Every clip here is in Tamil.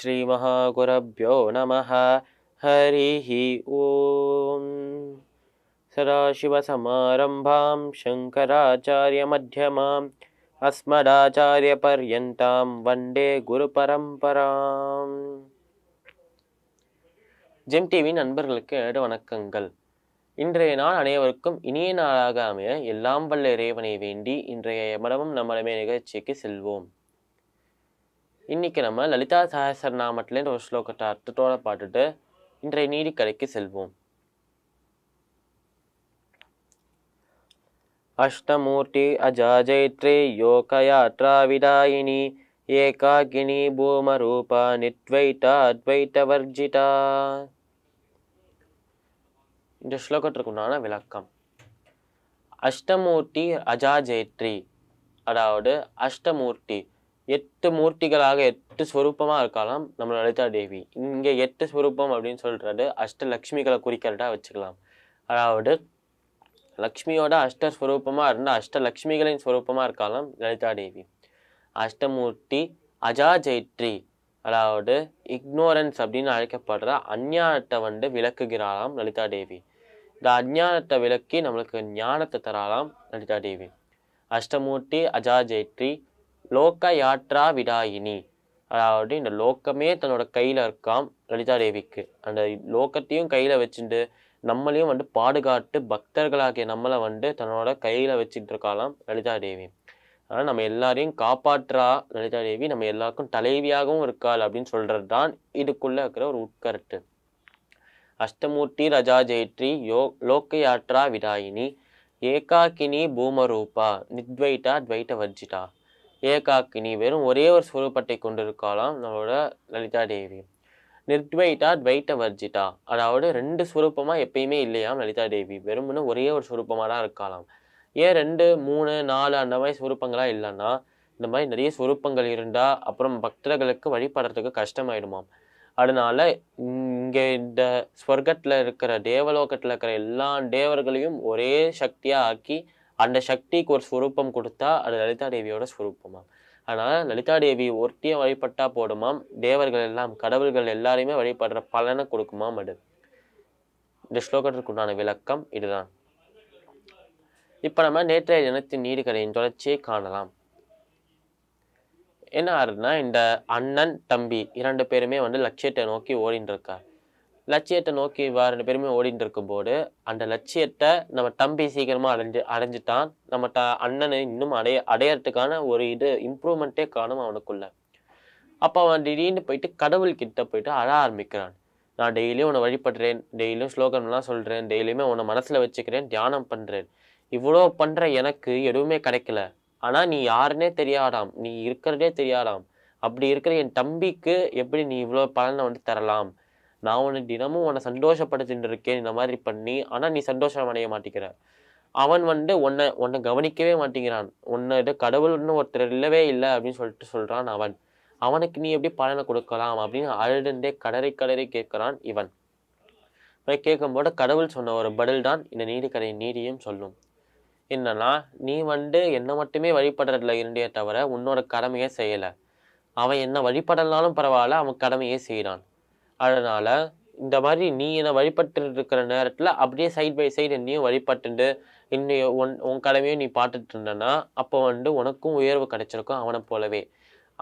श्रीमहागुरभ्यो नमः हरिः ॐ सदाशिवसमारम्भां शङ्कराचार्यमध्यमाम् வண்டே குரு குருபரம்பராம் ஜெம் டிவி நண்பர்களுக்கு வணக்கங்கள் இன்றைய நாள் அனைவருக்கும் இனிய நாளாக அமைய எல்லாம் வல்ல இறைவனை வேண்டி இன்றைய மடமும் நம்மளமே நிகழ்ச்சிக்கு செல்வோம் இன்றைக்கி நம்ம லலிதா சஹசரநாமத்துலேருந்து ஒரு ஸ்லோகத்தை அர்த்தத்தோடு பாட்டுட்டு இன்றைய நீதி கடைக்கு செல்வோம் அஷ்டமூர்த்தி அஜாஜைத்ரே யோகயாத்ரா விதாயினி ஏகாகினி பூமரூபா நித்வைதா வர்ஜிதா இந்த ஸ்லோகத்திற்குண்டான விளக்கம் அஷ்டமூர்த்தி ஜெயத்ரி அதாவது அஷ்டமூர்த்தி எட்டு மூர்த்திகளாக எட்டு ஸ்வரூபமாக இருக்கலாம் நம்ம லலிதா தேவி இங்கே எட்டு ஸ்வரூபம் அப்படின்னு சொல்கிறது அஷ்டலக்ஷ்மிகளை குறிக்கிறதா வச்சுக்கலாம் அதாவது லக்ஷ்மியோட அஷ்டஸ்வரூபமாக இருந்தால் அஷ்டலக்ஷ்மிகளின் ஸ்வரூபமாக இருக்கலாம் லலிதா தேவி அஷ்டமூர்த்தி அஜா ஜெய்ட்ரி அதாவது இக்னோரன்ஸ் அப்படின்னு அழைக்கப்படுற அஞ்ஞானத்தை வந்து விளக்குகிறாராம் லலிதா தேவி இந்த அஞ்ஞானத்தை விளக்கி நம்மளுக்கு ஞானத்தை தராலாம் லலிதா தேவி அஷ்டமூர்த்தி அஜா ஜெய்ட்ரி லோக்க யாத்ரா விடாயினி அதாவது இந்த லோக்கமே தன்னோட கையில் இருக்காம் லலிதா தேவிக்கு அந்த லோக்கத்தையும் கையில் வச்சுட்டு நம்மளையும் வந்து பாடுகாட்டு பக்தர்களாகிய நம்மளை வந்து தன்னோட கையில் வச்சுட்டு இருக்காளாம் லலிதா தேவி ஆனால் நம்ம எல்லாரையும் காப்பாற்றா லலிதா தேவி நம்ம எல்லாருக்கும் தலைவியாகவும் இருக்காள் அப்படின்னு சொல்கிறது தான் இதுக்குள்ளே இருக்கிற ஒரு உட்கருத்து அஷ்டமூர்த்தி ரஜா ஜெயத்ரி யோ லோக்க யாத்ரா விடாயினி ஏகாக்கினி பூமரூபா நித்வைட்டா துவைட்ட வர்ஜிட்டா ஏகாக்கினி வெறும் ஒரே ஒரு சுவரூபத்தை கொண்டிருக்காலாம் நம்மளோட லலிதா தேவி நிர்த்வைட்டா துவைட்ட வர்ஜிட்டா அதாவது ரெண்டு சுரூபமாக எப்பயுமே இல்லையாம் லலிதா தேவி வெறும்னு ஒரே ஒரு சுரூபமாக தான் இருக்கலாம் ஏன் ரெண்டு மூணு நாலு அந்த மாதிரி சுரூபங்களாக இல்லைன்னா இந்த மாதிரி நிறைய சுரூபங்கள் இருந்தால் அப்புறம் பக்தர்களுக்கு வழிபடுறதுக்கு கஷ்டமாயிடுமாம் அதனால இங்கே இந்த ஸ்வர்க்கத்தில் இருக்கிற தேவலோகத்தில் இருக்கிற எல்லா தேவர்களையும் ஒரே சக்தியாக ஆக்கி அந்த சக்திக்கு ஒரு ஸ்வரூபம் கொடுத்தா அது லலிதா தேவியோட ஸ்வரூபமாம் ஆனால் லலிதா தேவி ஒருத்தியை வழிபட்டா போடுமாம் தேவர்கள் எல்லாம் கடவுள்கள் எல்லாரையுமே வழிபடுற பலனை கொடுக்குமாம் அது இந்த ஸ்லோகத்திற்குண்டான விளக்கம் இதுதான் இப்போ நம்ம நேற்றைய தினத்தின் நீதிக்கதையின் தொடர்ச்சியை காணலாம் என்ன ஆறுதுன்னா இந்த அண்ணன் தம்பி இரண்டு பேருமே வந்து லட்சியத்தை நோக்கி ஓடிட்டு இருக்கார் லட்சியத்தை நோக்கி வா ரெண்டு பேருமே ஓடிட்டு இருக்கும்போது அந்த லட்சியத்தை நம்ம தம்பி சீக்கிரமாக அடைஞ்சு அடைஞ்சிட்டான் நம்ம அண்ணனை இன்னும் அடைய அடையறதுக்கான ஒரு இது இம்ப்ரூவ்மெண்ட்டே காணும் அவனுக்குள்ள அப்போ அவன் திடீர்னு போயிட்டு கடவுள் கிட்ட போயிட்டு அழ ஆரம்பிக்கிறான் நான் டெய்லியும் உன்னை வழிபடுறேன் டெய்லியும் ஸ்லோகம்லாம் சொல்கிறேன் டெய்லியுமே உன்னை மனசில் வச்சுக்கிறேன் தியானம் பண்ணுறேன் இவ்வளோ பண்ணுற எனக்கு எதுவுமே கிடைக்கல ஆனால் நீ யாருன்னே தெரியாதாம் நீ இருக்கிறதே தெரியாதாம் அப்படி இருக்கிற என் தம்பிக்கு எப்படி நீ இவ்வளோ பலனை வந்து தரலாம் நான் உன்னை தினமும் உன்னை சந்தோஷப்படுத்திட்டு இருக்கேன் இந்த மாதிரி பண்ணி ஆனால் நீ சந்தோஷம் அடைய மாட்டேங்கிற அவன் வந்து உன்னை உன்னை கவனிக்கவே மாட்டேங்கிறான் உன்னோட கடவுள்னு ஒருத்தர் இல்லவே இல்லை அப்படின்னு சொல்லிட்டு சொல்கிறான் அவன் அவனுக்கு நீ எப்படி பலனை கொடுக்கலாம் அப்படின்னு அழுதுண்டே கடறை கடறி கேட்குறான் இவன் போய் கேட்கும்போது கடவுள் சொன்ன ஒரு பதில் தான் இந்த நீதிக்கதை நீதியும் சொல்லும் என்னன்னா நீ வந்து என்னை மட்டுமே வழிபடுறதுல இருந்தே தவிர உன்னோட கடமையே செய்யலை அவன் என்ன வழிபடலாலும் பரவாயில்ல அவன் கடமையே செய்கிறான் அதனால் இந்த மாதிரி நீ என்னை வழிபட்டு இருக்கிற நேரத்தில் அப்படியே சைட் பை சைடு என்னையும் வழிபட்டுண்டு இன்னைய உன் உன் கடமையும் நீ பார்த்துட்டு இருந்தனா அப்போ வந்து உனக்கும் உயர்வு கிடைச்சிருக்கும் அவனை போலவே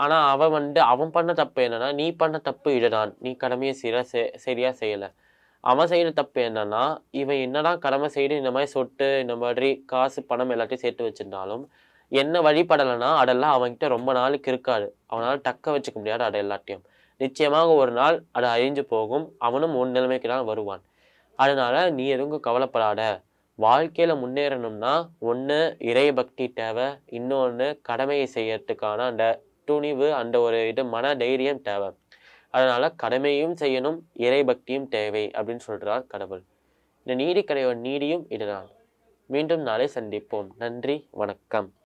ஆனால் அவன் வந்து அவன் பண்ண தப்பு என்னன்னா நீ பண்ண தப்பு இதுதான் நீ கடமையை சீராக செ சரியாக செய்யலை அவன் செய்கிற தப்பு என்னன்னா இவன் என்னடா கடமை செய்து இந்த மாதிரி சொட்டு இந்த மாதிரி காசு பணம் எல்லாத்தையும் சேர்த்து வச்சிருந்தாலும் என்ன வழிபடலைன்னா அதெல்லாம் அவன்கிட்ட ரொம்ப நாளுக்கு இருக்காது அவனால் டக்க வச்சுக்க முடியாது அதை எல்லாத்தையும் நிச்சயமாக ஒரு நாள் அது அழிஞ்சு போகும் அவனும் உன் நிலைமைக்கு தான் வருவான் அதனால் நீ எதுவும் கவலைப்படாத வாழ்க்கையில் முன்னேறணும்னா ஒன்று இறை பக்தி தேவை இன்னொன்று கடமையை செய்யறதுக்கான அந்த துணிவு அந்த ஒரு இது மன தைரியம் தேவை அதனால் கடமையும் செய்யணும் இறை பக்தியும் தேவை அப்படின்னு சொல்கிறார் கடவுள் இந்த நீதி கடையோட நீதியும் இதுதான் மீண்டும் நாளை சந்திப்போம் நன்றி வணக்கம்